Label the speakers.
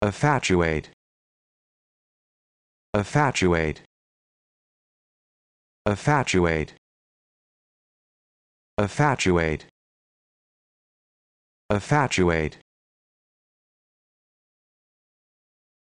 Speaker 1: Infatuate. Infatuate. Infatuate. Infatuate. Infatuate.